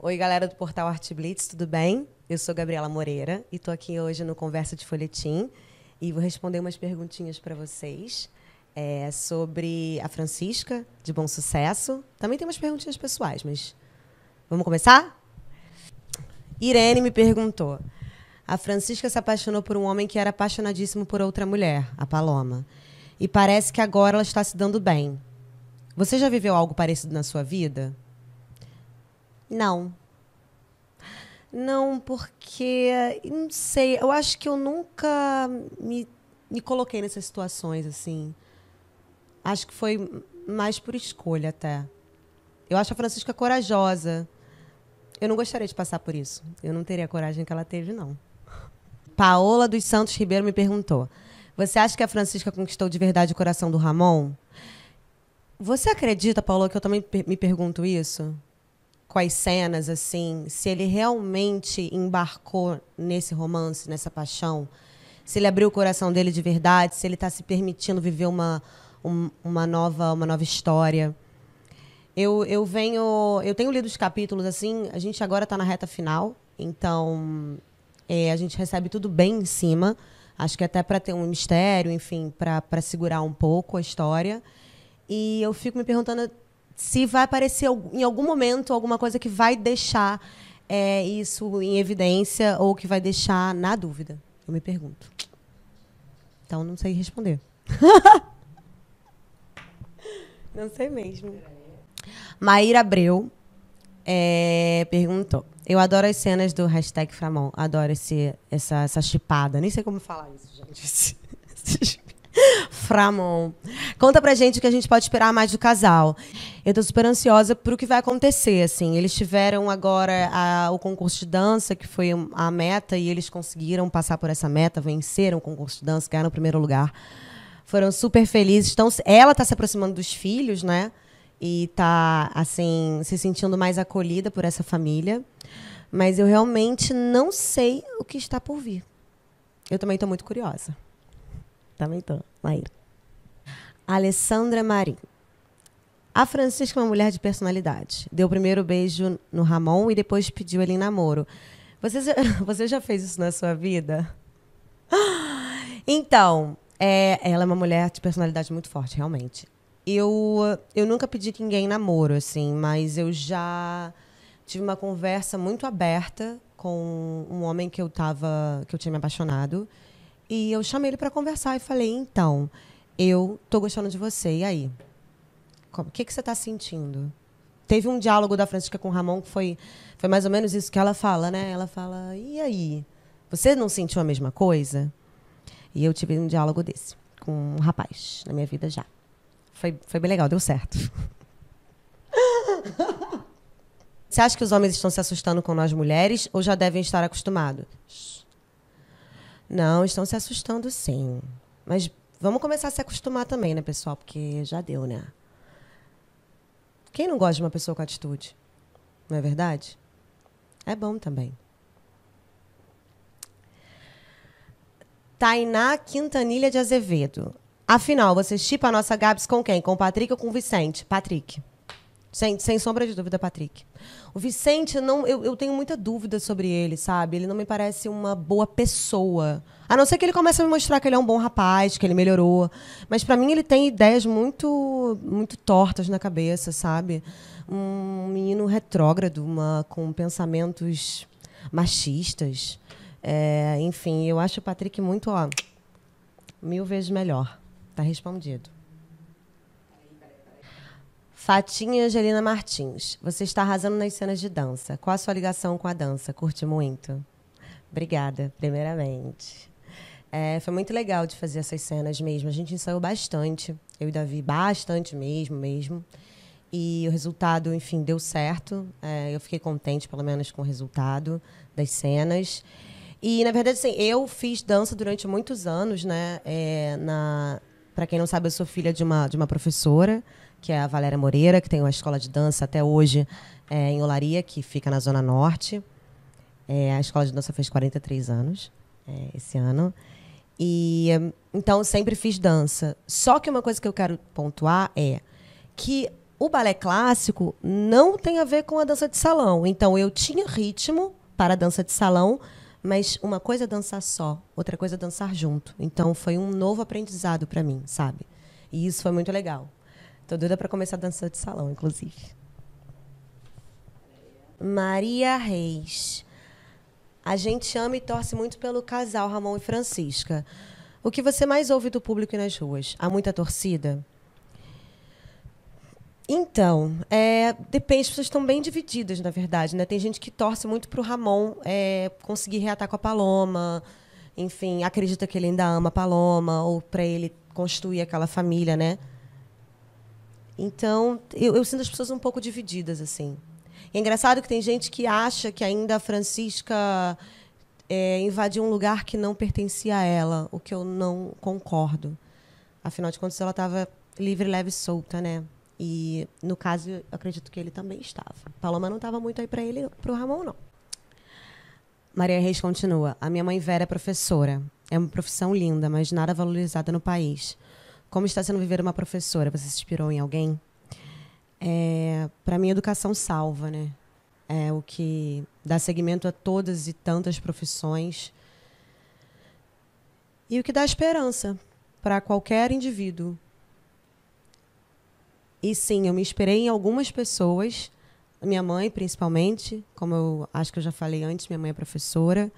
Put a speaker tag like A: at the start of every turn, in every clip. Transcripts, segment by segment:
A: Oi, galera do Portal Arte Blitz, tudo bem? Eu sou Gabriela Moreira e estou aqui hoje no Conversa de Folhetim e vou responder umas perguntinhas para vocês é, sobre a Francisca, de Bom Sucesso. Também tem umas perguntinhas pessoais, mas vamos começar? Irene me perguntou. A Francisca se apaixonou por um homem que era apaixonadíssimo por outra mulher, a Paloma. E parece que agora ela está se dando bem. Você já viveu algo parecido na sua vida? Não. Não, porque. Não sei. Eu acho que eu nunca me, me coloquei nessas situações, assim. Acho que foi mais por escolha até. Eu acho a Francisca corajosa. Eu não gostaria de passar por isso. Eu não teria a coragem que ela teve, não. Paola dos Santos Ribeiro me perguntou: Você acha que a Francisca conquistou de verdade o coração do Ramon? Você acredita, Paola, que eu também me pergunto isso? com as cenas, assim, se ele realmente embarcou nesse romance, nessa paixão, se ele abriu o coração dele de verdade, se ele está se permitindo viver uma, um, uma, nova, uma nova história. Eu, eu venho, eu tenho lido os capítulos assim. A gente agora está na reta final, então é, a gente recebe tudo bem em cima. Acho que até para ter um mistério, enfim, para segurar um pouco a história. E eu fico me perguntando se vai aparecer em algum momento alguma coisa que vai deixar é, isso em evidência ou que vai deixar na dúvida. Eu me pergunto. Então não sei responder. não sei mesmo. Maíra Abreu é, perguntou. Eu adoro as cenas do hashtag Framon. Adoro esse, essa, essa chipada. Nem sei como falar isso, gente. Framon. Conta pra gente o que a gente pode esperar mais do casal. Eu tô super ansiosa pro que vai acontecer, assim. Eles tiveram agora a, o concurso de dança, que foi a meta, e eles conseguiram passar por essa meta, venceram o concurso de dança, ganharam o primeiro lugar. Foram super felizes. Então, ela tá se aproximando dos filhos, né? E tá, assim, se sentindo mais acolhida por essa família. Mas eu realmente não sei o que está por vir. Eu também estou muito curiosa. Também estou, Maíra. Alessandra Marim. A Francisca é uma mulher de personalidade. Deu o primeiro beijo no Ramon e depois pediu ele em namoro. Você já, você já fez isso na sua vida? Então, é, ela é uma mulher de personalidade muito forte, realmente. Eu, eu nunca pedi que ninguém namoro, assim, mas eu já tive uma conversa muito aberta com um homem que eu tava, que eu tinha me apaixonado, e eu chamei ele para conversar e falei: "Então, eu tô gostando de você. E aí? O que, que você está sentindo? Teve um diálogo da Francisca com o Ramon que foi, foi mais ou menos isso que ela fala, né? Ela fala, e aí? Você não sentiu a mesma coisa? E eu tive um diálogo desse com um rapaz na minha vida já. Foi, foi bem legal, deu certo. Você acha que os homens estão se assustando com nós mulheres ou já devem estar acostumados? Não, estão se assustando sim. Mas Vamos começar a se acostumar também, né, pessoal? Porque já deu, né? Quem não gosta de uma pessoa com atitude? Não é verdade? É bom também. Tainá Quintanilha de Azevedo. Afinal, você chipa a nossa Gabs com quem? Com o Patrick ou com o Vicente? Patrick. Sem, sem sombra de dúvida, Patrick. O Vicente, não, eu, eu tenho muita dúvida sobre ele, sabe? Ele não me parece uma boa pessoa. A não ser que ele comece a me mostrar que ele é um bom rapaz, que ele melhorou. Mas para mim ele tem ideias muito, muito tortas na cabeça, sabe? Um menino retrógrado, uma, com pensamentos machistas. É, enfim, eu acho o Patrick muito, ó, mil vezes melhor. Tá respondido. Fatinha Angelina Martins, você está arrasando nas cenas de dança. Qual a sua ligação com a dança? Curte muito. Obrigada, primeiramente. É, foi muito legal de fazer essas cenas mesmo. A gente ensaiou bastante. Eu e Davi, bastante mesmo, mesmo. E o resultado, enfim, deu certo. É, eu fiquei contente, pelo menos, com o resultado das cenas. E, na verdade, assim, eu fiz dança durante muitos anos, né? É, na, para quem não sabe, eu sou filha de uma, de uma professora, que é a Valéria Moreira, que tem uma escola de dança até hoje é, em Olaria, que fica na Zona Norte. É, a escola de dança fez 43 anos é, esse ano. E então sempre fiz dança. Só que uma coisa que eu quero pontuar é que o balé clássico não tem a ver com a dança de salão. Então eu tinha ritmo para a dança de salão, mas uma coisa é dançar só, outra coisa é dançar junto. Então foi um novo aprendizado para mim, sabe? E isso foi muito legal. Tô doida para começar a dançar de salão, inclusive. Maria Reis. A gente ama e torce muito pelo casal Ramon e Francisca. O que você mais ouve do público e nas ruas? Há muita torcida? Então, é, depende, as pessoas estão bem divididas, na verdade, né? Tem gente que torce muito para o Ramon é, conseguir reatar com a Paloma, enfim, acredita que ele ainda ama a Paloma, ou para ele construir aquela família, né? Então, eu, eu, sinto as pessoas um pouco divididas, assim. É engraçado que tem gente que acha que ainda a Francisca é, invadiu um lugar que não pertencia a ela, o que eu não concordo. Afinal de contas, ela estava livre, leve e solta, né? E no caso, eu acredito que ele também estava. Paloma não estava muito aí para ele, para o Ramon não. Maria Reis continua: A minha mãe Vera é professora. É uma profissão linda, mas nada valorizada no país. Como está sendo viver uma professora? Você se inspirou em alguém? É, para mim, educação salva, né? É o que dá seguimento a todas e tantas profissões. E o que dá esperança para qualquer indivíduo e sim, eu me inspirei em algumas pessoas, minha mãe principalmente, como eu acho que eu já falei antes, minha mãe é professora.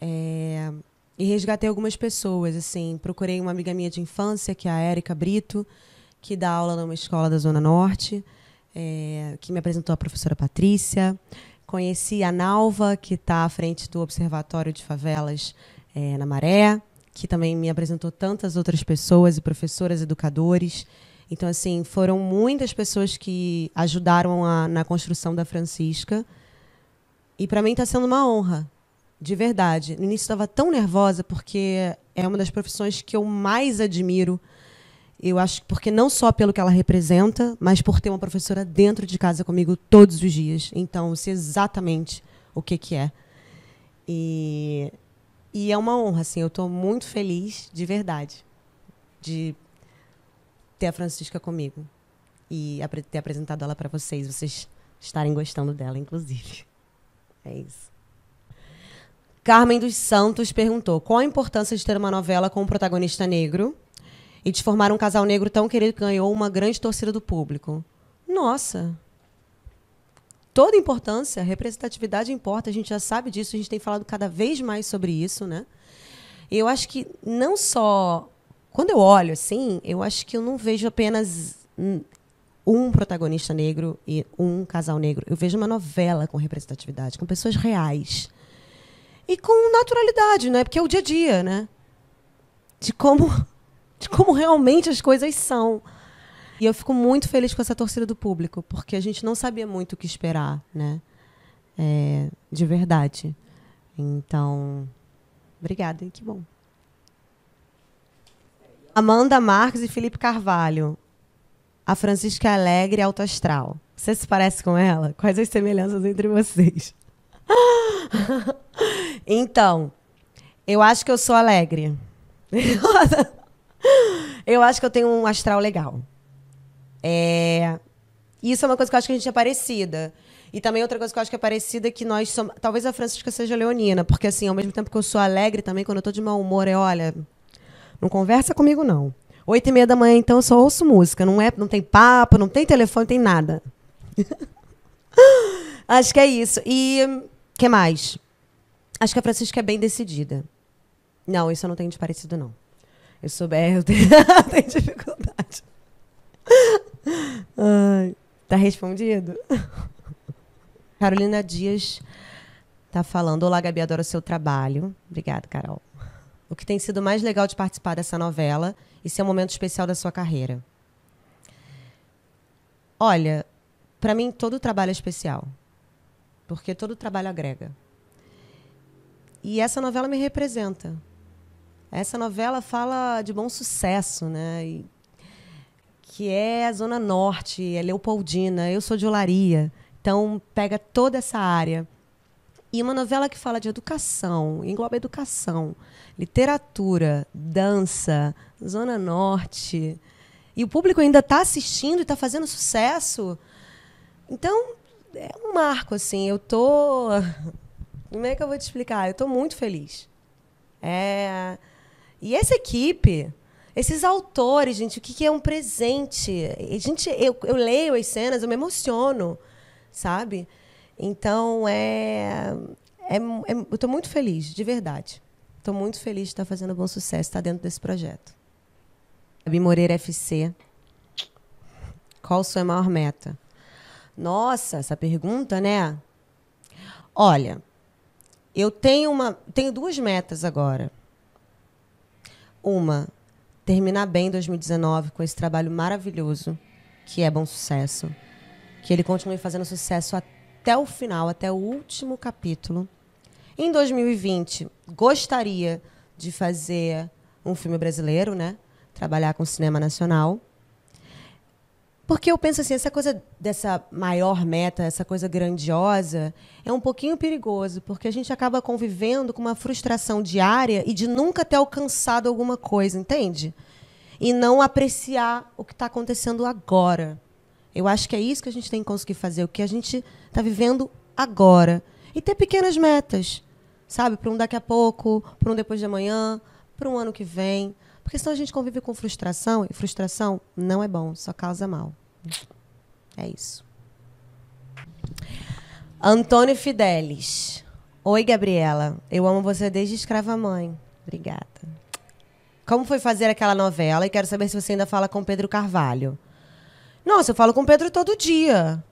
A: É, e resgatei algumas pessoas, assim, procurei uma amiga minha de infância, que é a Érica Brito, que dá aula numa escola da Zona Norte, é, que me apresentou a professora Patrícia. Conheci a Nalva, que está à frente do Observatório de Favelas é, na Maré, que também me apresentou tantas outras pessoas e professoras, educadores. Então, assim, foram muitas pessoas que ajudaram a, na construção da Francisca. E para mim está sendo uma honra, de verdade. No início estava tão nervosa porque é uma das profissões que eu mais admiro. Eu acho porque não só pelo que ela representa, mas por ter uma professora dentro de casa comigo todos os dias. Então, eu sei exatamente o que que é. E, e é uma honra, assim, eu estou muito feliz, de verdade, de ter a Francisca comigo e ter apresentado ela para vocês, vocês estarem gostando dela, inclusive. É isso. Carmen dos Santos perguntou: qual a importância de ter uma novela com um protagonista negro e de formar um casal negro tão querido que ganhou uma grande torcida do público? Nossa! Toda importância, representatividade importa, a gente já sabe disso, a gente tem falado cada vez mais sobre isso, né? E eu acho que não só quando eu olho assim, eu acho que eu não vejo apenas um protagonista negro e um casal negro. Eu vejo uma novela com representatividade, com pessoas reais. E com naturalidade, né? Porque é o dia a dia, né? De como, de como realmente as coisas são. E eu fico muito feliz com essa torcida do público, porque a gente não sabia muito o que esperar, né? É, de verdade. Então, obrigada, e que bom. Amanda Marques e Felipe Carvalho. A Francisca é Alegre Alto Astral. Você se parece com ela? Quais as semelhanças entre vocês? então, eu acho que eu sou alegre. eu acho que eu tenho um astral legal. É... Isso é uma coisa que eu acho que a gente é parecida. E também outra coisa que eu acho que é parecida é que nós somos. Talvez a Francisca seja leonina, porque assim, ao mesmo tempo que eu sou alegre também, quando eu tô de mau humor, é olha, não conversa comigo, não. Oito e meia da manhã, então, eu só ouço música. Não, é, não tem papo, não tem telefone, não tem nada. Acho que é isso. E que mais? Acho que a Francisca é bem decidida. Não, isso eu não tenho de parecido, não. Eu sou é, eu tenho, tenho dificuldade. Ai, tá respondido? Carolina Dias tá falando. Olá, Gabi, adoro o seu trabalho. Obrigada, Carol. O que tem sido mais legal de participar dessa novela? E se um é momento especial da sua carreira? Olha, para mim todo trabalho é especial, porque todo trabalho agrega. E essa novela me representa. Essa novela fala de bom sucesso, né? E que é a Zona Norte, é Leopoldina, eu sou de Olaria. Então, pega toda essa área e uma novela que fala de educação, engloba educação, literatura, dança, Zona Norte. E o público ainda está assistindo e está fazendo sucesso. Então, é um marco, assim. Eu tô. Como é que eu vou te explicar? Eu estou muito feliz. É... E essa equipe, esses autores, gente, o que, que é um presente? A gente, eu, eu leio as cenas, eu me emociono, sabe? Então, é, é, é eu estou muito feliz, de verdade. Estou muito feliz de estar tá fazendo bom sucesso, estar tá dentro desse projeto. Gabi Moreira FC. Qual sua maior meta? Nossa, essa pergunta, né? Olha, eu tenho uma, tenho duas metas agora. Uma, terminar bem 2019 com esse trabalho maravilhoso que é bom sucesso, que ele continue fazendo sucesso até até o final, até o último capítulo. Em 2020, gostaria de fazer um filme brasileiro, né? Trabalhar com cinema nacional. Porque eu penso assim, essa coisa dessa maior meta, essa coisa grandiosa, é um pouquinho perigoso, porque a gente acaba convivendo com uma frustração diária e de nunca ter alcançado alguma coisa, entende? E não apreciar o que está acontecendo agora. Eu acho que é isso que a gente tem que conseguir fazer, o que a gente está vivendo agora. E ter pequenas metas, sabe? Para um daqui a pouco, para um depois de amanhã, para um ano que vem. Porque senão a gente convive com frustração, e frustração não é bom, só causa mal. É isso. Antônio Fidelis. Oi, Gabriela. Eu amo você desde escrava mãe. Obrigada. Como foi fazer aquela novela? E quero saber se você ainda fala com Pedro Carvalho. Nossa, eu falo com o Pedro todo dia.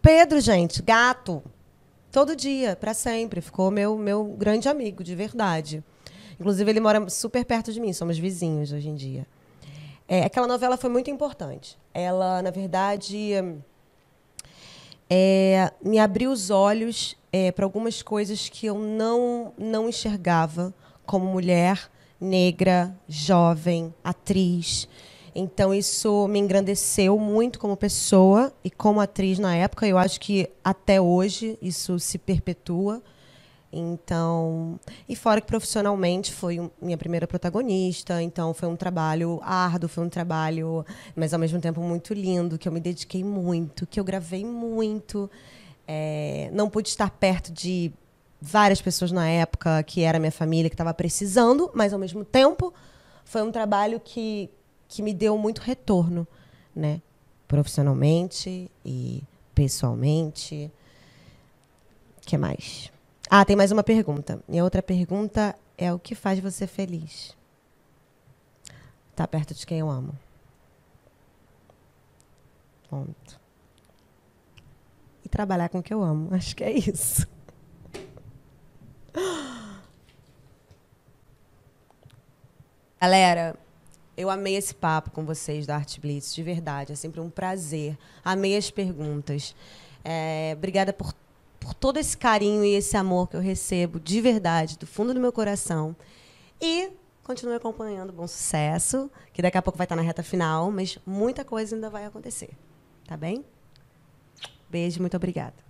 A: Pedro, gente, gato. Todo dia, para sempre. Ficou meu, meu grande amigo, de verdade. Inclusive, ele mora super perto de mim, somos vizinhos hoje em dia. É, aquela novela foi muito importante. Ela, na verdade, é, me abriu os olhos é, para algumas coisas que eu não, não enxergava como mulher negra, jovem, atriz. Então isso me engrandeceu muito como pessoa e como atriz na época. Eu acho que até hoje isso se perpetua. Então, e fora que profissionalmente foi minha primeira protagonista, então foi um trabalho árduo, foi um trabalho, mas ao mesmo tempo muito lindo, que eu me dediquei muito, que eu gravei muito. É, não pude estar perto de várias pessoas na época que era minha família, que estava precisando, mas ao mesmo tempo foi um trabalho que, que me deu muito retorno, né? Profissionalmente e pessoalmente. O que mais? Ah, tem mais uma pergunta. E a outra pergunta é o que faz você feliz? Tá perto de quem eu amo. Ponto. E trabalhar com o que eu amo. Acho que é isso. Galera, eu amei esse papo com vocês da Arte Blitz, de verdade. É sempre um prazer. Amei as perguntas. É, obrigada por, por todo esse carinho e esse amor que eu recebo, de verdade, do fundo do meu coração. E continue acompanhando Bom Sucesso, que daqui a pouco vai estar na reta final, mas muita coisa ainda vai acontecer. Tá bem? Beijo, muito obrigada.